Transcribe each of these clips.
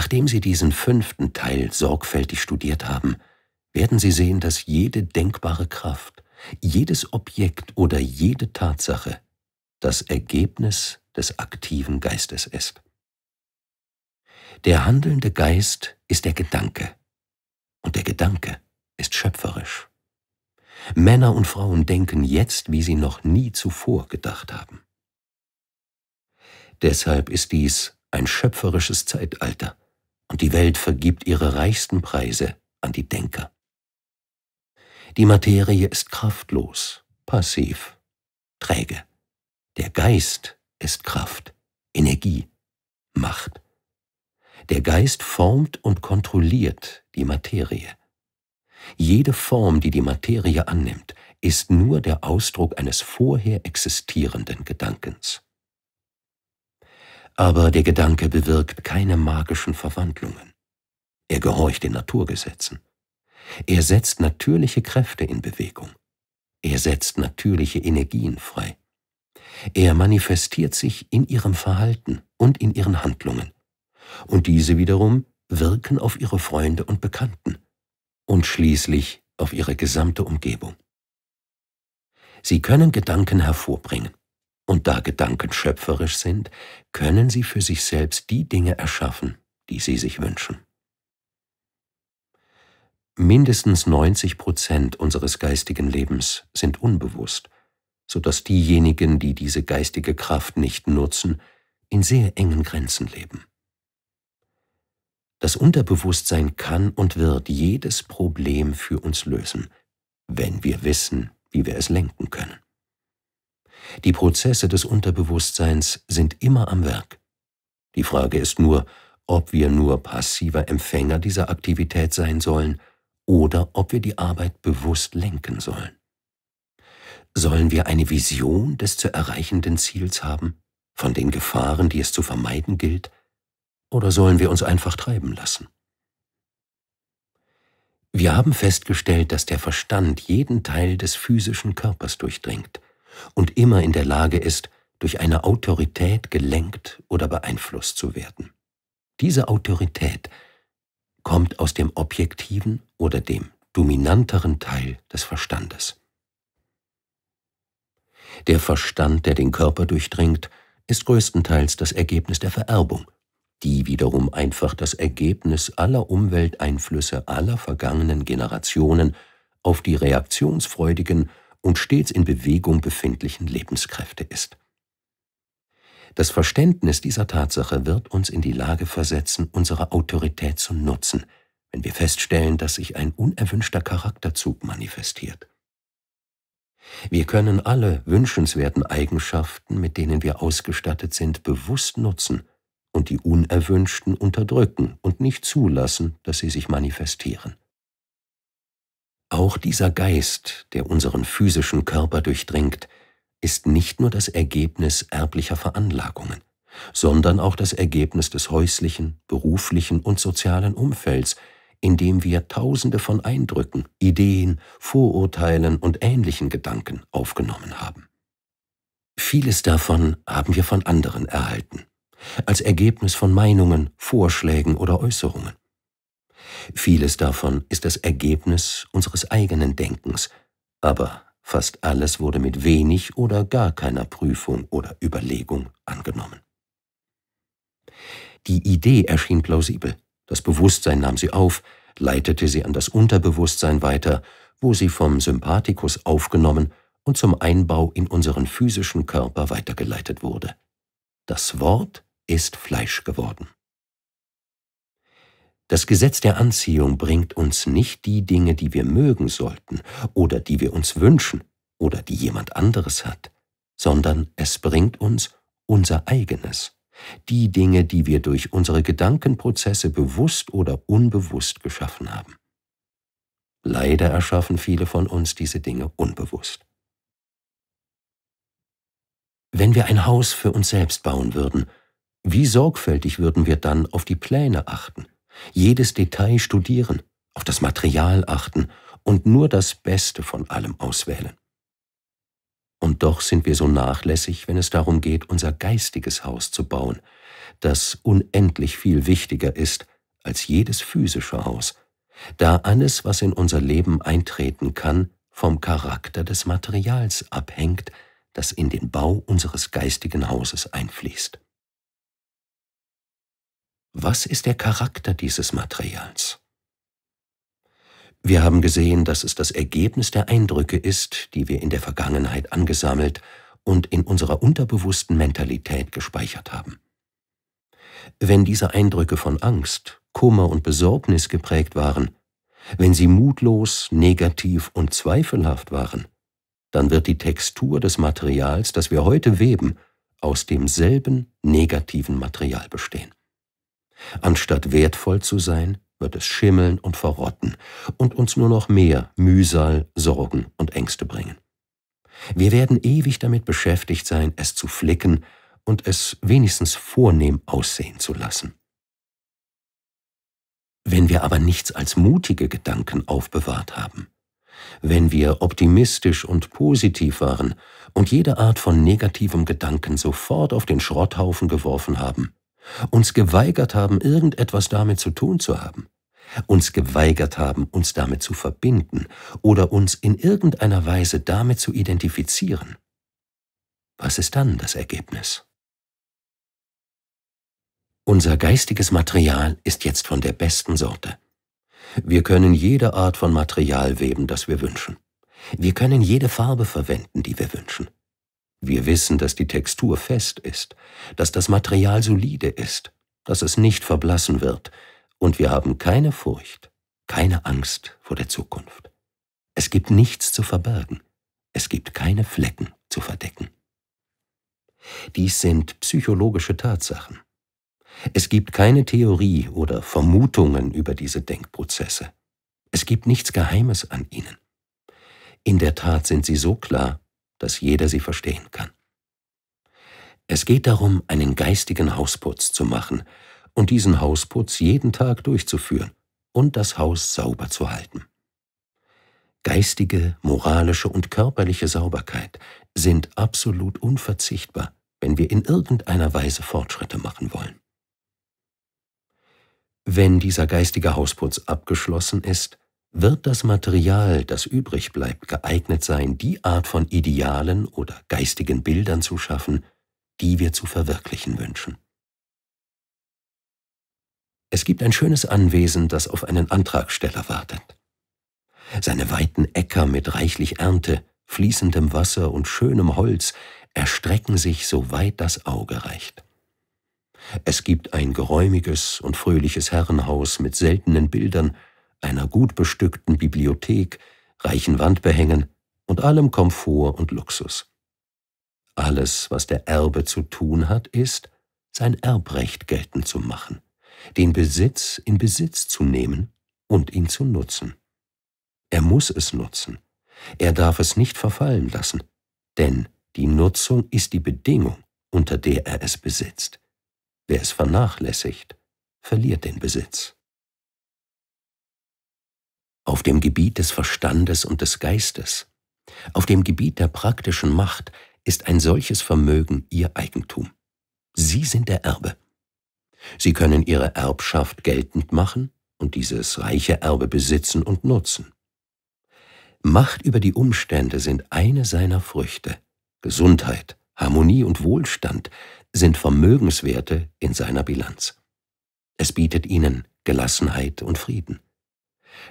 Nachdem Sie diesen fünften Teil sorgfältig studiert haben, werden Sie sehen, dass jede denkbare Kraft, jedes Objekt oder jede Tatsache das Ergebnis des aktiven Geistes ist. Der handelnde Geist ist der Gedanke und der Gedanke ist schöpferisch. Männer und Frauen denken jetzt, wie sie noch nie zuvor gedacht haben. Deshalb ist dies ein schöpferisches Zeitalter, und die Welt vergibt ihre reichsten Preise an die Denker. Die Materie ist kraftlos, passiv, träge. Der Geist ist Kraft, Energie, Macht. Der Geist formt und kontrolliert die Materie. Jede Form, die die Materie annimmt, ist nur der Ausdruck eines vorher existierenden Gedankens. Aber der Gedanke bewirkt keine magischen Verwandlungen. Er gehorcht den Naturgesetzen. Er setzt natürliche Kräfte in Bewegung. Er setzt natürliche Energien frei. Er manifestiert sich in ihrem Verhalten und in ihren Handlungen. Und diese wiederum wirken auf ihre Freunde und Bekannten und schließlich auf ihre gesamte Umgebung. Sie können Gedanken hervorbringen. Und da Gedanken schöpferisch sind, können sie für sich selbst die Dinge erschaffen, die sie sich wünschen. Mindestens 90 Prozent unseres geistigen Lebens sind unbewusst, sodass diejenigen, die diese geistige Kraft nicht nutzen, in sehr engen Grenzen leben. Das Unterbewusstsein kann und wird jedes Problem für uns lösen, wenn wir wissen, wie wir es lenken können. Die Prozesse des Unterbewusstseins sind immer am Werk. Die Frage ist nur, ob wir nur passiver Empfänger dieser Aktivität sein sollen oder ob wir die Arbeit bewusst lenken sollen. Sollen wir eine Vision des zu erreichenden Ziels haben, von den Gefahren, die es zu vermeiden gilt, oder sollen wir uns einfach treiben lassen? Wir haben festgestellt, dass der Verstand jeden Teil des physischen Körpers durchdringt – und immer in der Lage ist, durch eine Autorität gelenkt oder beeinflusst zu werden. Diese Autorität kommt aus dem objektiven oder dem dominanteren Teil des Verstandes. Der Verstand, der den Körper durchdringt, ist größtenteils das Ergebnis der Vererbung, die wiederum einfach das Ergebnis aller Umwelteinflüsse aller vergangenen Generationen auf die reaktionsfreudigen und stets in Bewegung befindlichen Lebenskräfte ist. Das Verständnis dieser Tatsache wird uns in die Lage versetzen, unsere Autorität zu nutzen, wenn wir feststellen, dass sich ein unerwünschter Charakterzug manifestiert. Wir können alle wünschenswerten Eigenschaften, mit denen wir ausgestattet sind, bewusst nutzen und die unerwünschten unterdrücken und nicht zulassen, dass sie sich manifestieren. Auch dieser Geist, der unseren physischen Körper durchdringt, ist nicht nur das Ergebnis erblicher Veranlagungen, sondern auch das Ergebnis des häuslichen, beruflichen und sozialen Umfelds, in dem wir Tausende von Eindrücken, Ideen, Vorurteilen und ähnlichen Gedanken aufgenommen haben. Vieles davon haben wir von anderen erhalten, als Ergebnis von Meinungen, Vorschlägen oder Äußerungen. Vieles davon ist das Ergebnis unseres eigenen Denkens, aber fast alles wurde mit wenig oder gar keiner Prüfung oder Überlegung angenommen. Die Idee erschien plausibel, das Bewusstsein nahm sie auf, leitete sie an das Unterbewusstsein weiter, wo sie vom Sympathikus aufgenommen und zum Einbau in unseren physischen Körper weitergeleitet wurde. Das Wort ist Fleisch geworden. Das Gesetz der Anziehung bringt uns nicht die Dinge, die wir mögen sollten oder die wir uns wünschen oder die jemand anderes hat, sondern es bringt uns unser eigenes, die Dinge, die wir durch unsere Gedankenprozesse bewusst oder unbewusst geschaffen haben. Leider erschaffen viele von uns diese Dinge unbewusst. Wenn wir ein Haus für uns selbst bauen würden, wie sorgfältig würden wir dann auf die Pläne achten, jedes Detail studieren, auf das Material achten und nur das Beste von allem auswählen. Und doch sind wir so nachlässig, wenn es darum geht, unser geistiges Haus zu bauen, das unendlich viel wichtiger ist als jedes physische Haus, da alles, was in unser Leben eintreten kann, vom Charakter des Materials abhängt, das in den Bau unseres geistigen Hauses einfließt. Was ist der Charakter dieses Materials? Wir haben gesehen, dass es das Ergebnis der Eindrücke ist, die wir in der Vergangenheit angesammelt und in unserer unterbewussten Mentalität gespeichert haben. Wenn diese Eindrücke von Angst, Kummer und Besorgnis geprägt waren, wenn sie mutlos, negativ und zweifelhaft waren, dann wird die Textur des Materials, das wir heute weben, aus demselben negativen Material bestehen. Anstatt wertvoll zu sein, wird es schimmeln und verrotten und uns nur noch mehr Mühsal, Sorgen und Ängste bringen. Wir werden ewig damit beschäftigt sein, es zu flicken und es wenigstens vornehm aussehen zu lassen. Wenn wir aber nichts als mutige Gedanken aufbewahrt haben, wenn wir optimistisch und positiv waren und jede Art von negativem Gedanken sofort auf den Schrotthaufen geworfen haben, uns geweigert haben, irgendetwas damit zu tun zu haben, uns geweigert haben, uns damit zu verbinden oder uns in irgendeiner Weise damit zu identifizieren. Was ist dann das Ergebnis? Unser geistiges Material ist jetzt von der besten Sorte. Wir können jede Art von Material weben, das wir wünschen. Wir können jede Farbe verwenden, die wir wünschen. Wir wissen, dass die Textur fest ist, dass das Material solide ist, dass es nicht verblassen wird, und wir haben keine Furcht, keine Angst vor der Zukunft. Es gibt nichts zu verbergen, es gibt keine Flecken zu verdecken. Dies sind psychologische Tatsachen. Es gibt keine Theorie oder Vermutungen über diese Denkprozesse. Es gibt nichts Geheimes an ihnen. In der Tat sind sie so klar, dass jeder sie verstehen kann. Es geht darum, einen geistigen Hausputz zu machen und diesen Hausputz jeden Tag durchzuführen und das Haus sauber zu halten. Geistige, moralische und körperliche Sauberkeit sind absolut unverzichtbar, wenn wir in irgendeiner Weise Fortschritte machen wollen. Wenn dieser geistige Hausputz abgeschlossen ist, wird das Material, das übrig bleibt, geeignet sein, die Art von Idealen oder geistigen Bildern zu schaffen, die wir zu verwirklichen wünschen? Es gibt ein schönes Anwesen, das auf einen Antragsteller wartet. Seine weiten Äcker mit reichlich Ernte, fließendem Wasser und schönem Holz erstrecken sich so weit das Auge reicht. Es gibt ein geräumiges und fröhliches Herrenhaus mit seltenen Bildern, einer gut bestückten Bibliothek, reichen Wandbehängen und allem Komfort und Luxus. Alles, was der Erbe zu tun hat, ist, sein Erbrecht geltend zu machen, den Besitz in Besitz zu nehmen und ihn zu nutzen. Er muss es nutzen. Er darf es nicht verfallen lassen, denn die Nutzung ist die Bedingung, unter der er es besitzt. Wer es vernachlässigt, verliert den Besitz auf dem Gebiet des Verstandes und des Geistes, auf dem Gebiet der praktischen Macht ist ein solches Vermögen ihr Eigentum. Sie sind der Erbe. Sie können ihre Erbschaft geltend machen und dieses reiche Erbe besitzen und nutzen. Macht über die Umstände sind eine seiner Früchte. Gesundheit, Harmonie und Wohlstand sind Vermögenswerte in seiner Bilanz. Es bietet ihnen Gelassenheit und Frieden.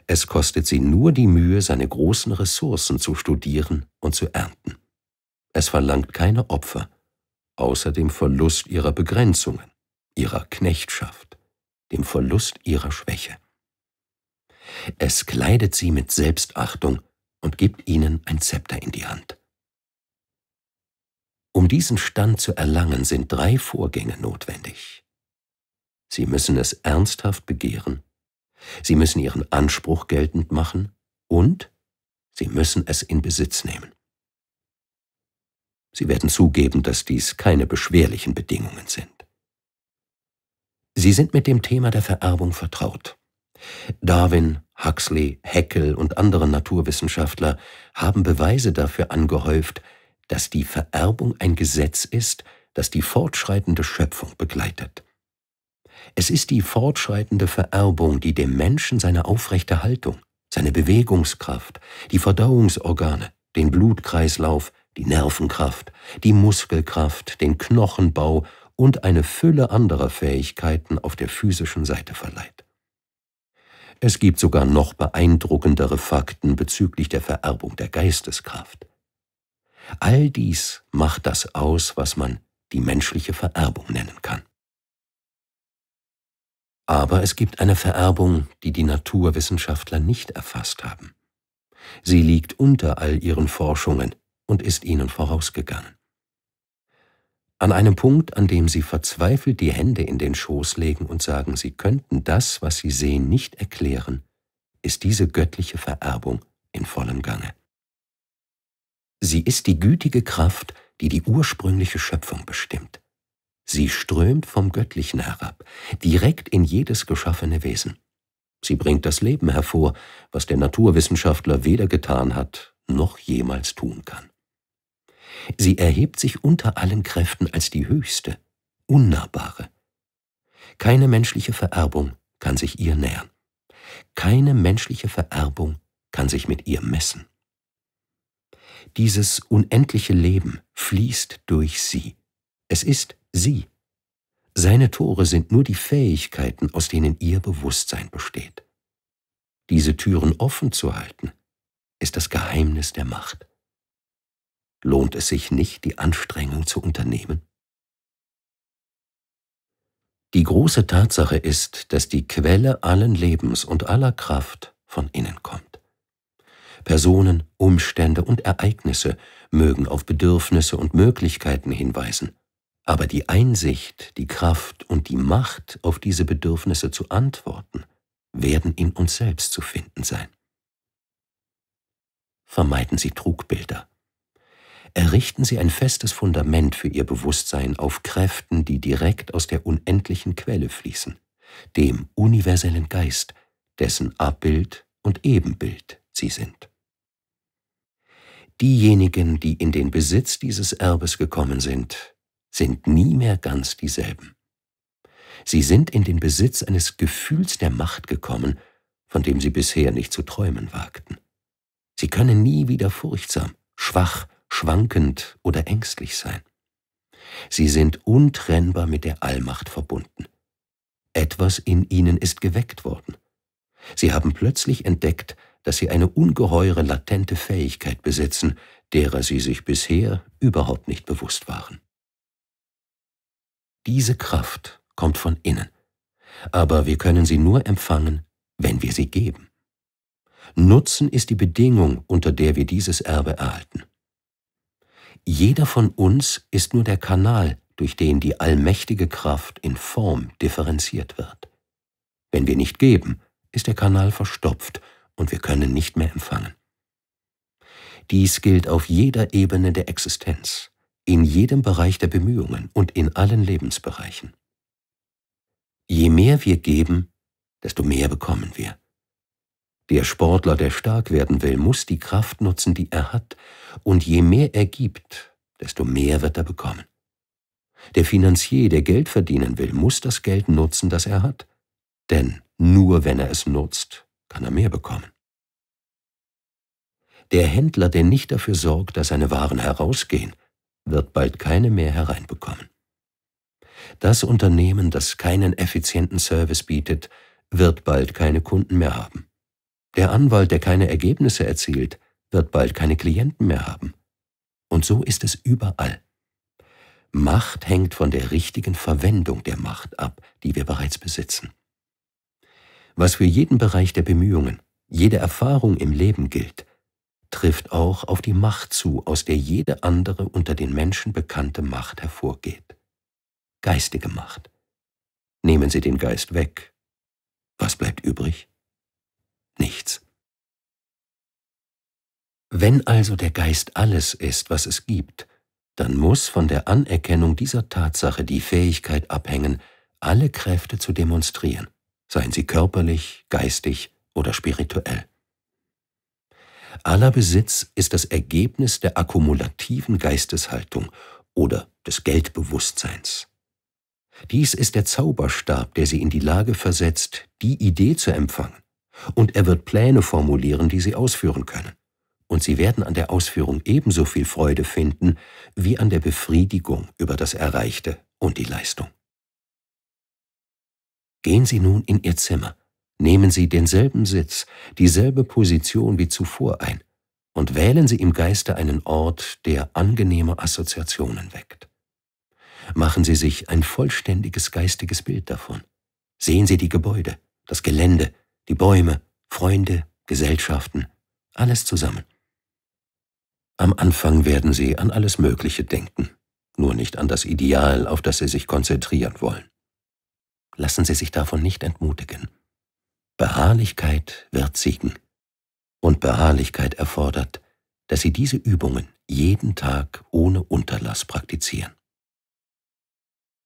Es kostet sie nur die Mühe, seine großen Ressourcen zu studieren und zu ernten. Es verlangt keine Opfer, außer dem Verlust ihrer Begrenzungen, ihrer Knechtschaft, dem Verlust ihrer Schwäche. Es kleidet sie mit Selbstachtung und gibt ihnen ein Zepter in die Hand. Um diesen Stand zu erlangen, sind drei Vorgänge notwendig. Sie müssen es ernsthaft begehren Sie müssen ihren Anspruch geltend machen und sie müssen es in Besitz nehmen. Sie werden zugeben, dass dies keine beschwerlichen Bedingungen sind. Sie sind mit dem Thema der Vererbung vertraut. Darwin, Huxley, Heckel und andere Naturwissenschaftler haben Beweise dafür angehäuft, dass die Vererbung ein Gesetz ist, das die fortschreitende Schöpfung begleitet. Es ist die fortschreitende Vererbung, die dem Menschen seine aufrechte Haltung, seine Bewegungskraft, die Verdauungsorgane, den Blutkreislauf, die Nervenkraft, die Muskelkraft, den Knochenbau und eine Fülle anderer Fähigkeiten auf der physischen Seite verleiht. Es gibt sogar noch beeindruckendere Fakten bezüglich der Vererbung der Geisteskraft. All dies macht das aus, was man die menschliche Vererbung nennen kann. Aber es gibt eine Vererbung, die die Naturwissenschaftler nicht erfasst haben. Sie liegt unter all ihren Forschungen und ist ihnen vorausgegangen. An einem Punkt, an dem sie verzweifelt die Hände in den Schoß legen und sagen, sie könnten das, was sie sehen, nicht erklären, ist diese göttliche Vererbung in vollem Gange. Sie ist die gütige Kraft, die die ursprüngliche Schöpfung bestimmt. Sie strömt vom Göttlichen herab, direkt in jedes geschaffene Wesen. Sie bringt das Leben hervor, was der Naturwissenschaftler weder getan hat noch jemals tun kann. Sie erhebt sich unter allen Kräften als die höchste, unnahbare. Keine menschliche Vererbung kann sich ihr nähern. Keine menschliche Vererbung kann sich mit ihr messen. Dieses unendliche Leben fließt durch sie. Es ist, Sie. Seine Tore sind nur die Fähigkeiten, aus denen Ihr Bewusstsein besteht. Diese Türen offen zu halten, ist das Geheimnis der Macht. Lohnt es sich nicht, die Anstrengung zu unternehmen? Die große Tatsache ist, dass die Quelle allen Lebens und aller Kraft von innen kommt. Personen, Umstände und Ereignisse mögen auf Bedürfnisse und Möglichkeiten hinweisen, aber die Einsicht, die Kraft und die Macht, auf diese Bedürfnisse zu antworten, werden in uns selbst zu finden sein. Vermeiden Sie Trugbilder. Errichten Sie ein festes Fundament für Ihr Bewusstsein auf Kräften, die direkt aus der unendlichen Quelle fließen, dem universellen Geist, dessen Abbild und Ebenbild Sie sind. Diejenigen, die in den Besitz dieses Erbes gekommen sind, sind nie mehr ganz dieselben. Sie sind in den Besitz eines Gefühls der Macht gekommen, von dem sie bisher nicht zu träumen wagten. Sie können nie wieder furchtsam, schwach, schwankend oder ängstlich sein. Sie sind untrennbar mit der Allmacht verbunden. Etwas in ihnen ist geweckt worden. Sie haben plötzlich entdeckt, dass sie eine ungeheure latente Fähigkeit besitzen, derer sie sich bisher überhaupt nicht bewusst waren. Diese Kraft kommt von innen, aber wir können sie nur empfangen, wenn wir sie geben. Nutzen ist die Bedingung, unter der wir dieses Erbe erhalten. Jeder von uns ist nur der Kanal, durch den die allmächtige Kraft in Form differenziert wird. Wenn wir nicht geben, ist der Kanal verstopft und wir können nicht mehr empfangen. Dies gilt auf jeder Ebene der Existenz in jedem Bereich der Bemühungen und in allen Lebensbereichen. Je mehr wir geben, desto mehr bekommen wir. Der Sportler, der stark werden will, muss die Kraft nutzen, die er hat, und je mehr er gibt, desto mehr wird er bekommen. Der Finanzier, der Geld verdienen will, muss das Geld nutzen, das er hat, denn nur wenn er es nutzt, kann er mehr bekommen. Der Händler, der nicht dafür sorgt, dass seine Waren herausgehen, wird bald keine mehr hereinbekommen. Das Unternehmen, das keinen effizienten Service bietet, wird bald keine Kunden mehr haben. Der Anwalt, der keine Ergebnisse erzielt, wird bald keine Klienten mehr haben. Und so ist es überall. Macht hängt von der richtigen Verwendung der Macht ab, die wir bereits besitzen. Was für jeden Bereich der Bemühungen, jede Erfahrung im Leben gilt, trifft auch auf die Macht zu, aus der jede andere unter den Menschen bekannte Macht hervorgeht. Geistige Macht. Nehmen Sie den Geist weg. Was bleibt übrig? Nichts. Wenn also der Geist alles ist, was es gibt, dann muss von der Anerkennung dieser Tatsache die Fähigkeit abhängen, alle Kräfte zu demonstrieren, seien sie körperlich, geistig oder spirituell. Aller Besitz ist das Ergebnis der akkumulativen Geisteshaltung oder des Geldbewusstseins. Dies ist der Zauberstab, der sie in die Lage versetzt, die Idee zu empfangen. Und er wird Pläne formulieren, die sie ausführen können. Und sie werden an der Ausführung ebenso viel Freude finden wie an der Befriedigung über das Erreichte und die Leistung. Gehen Sie nun in Ihr Zimmer Nehmen Sie denselben Sitz, dieselbe Position wie zuvor ein und wählen Sie im Geiste einen Ort, der angenehme Assoziationen weckt. Machen Sie sich ein vollständiges geistiges Bild davon. Sehen Sie die Gebäude, das Gelände, die Bäume, Freunde, Gesellschaften, alles zusammen. Am Anfang werden Sie an alles Mögliche denken, nur nicht an das Ideal, auf das Sie sich konzentrieren wollen. Lassen Sie sich davon nicht entmutigen. Beharrlichkeit wird siegen. Und Beharrlichkeit erfordert, dass Sie diese Übungen jeden Tag ohne Unterlass praktizieren.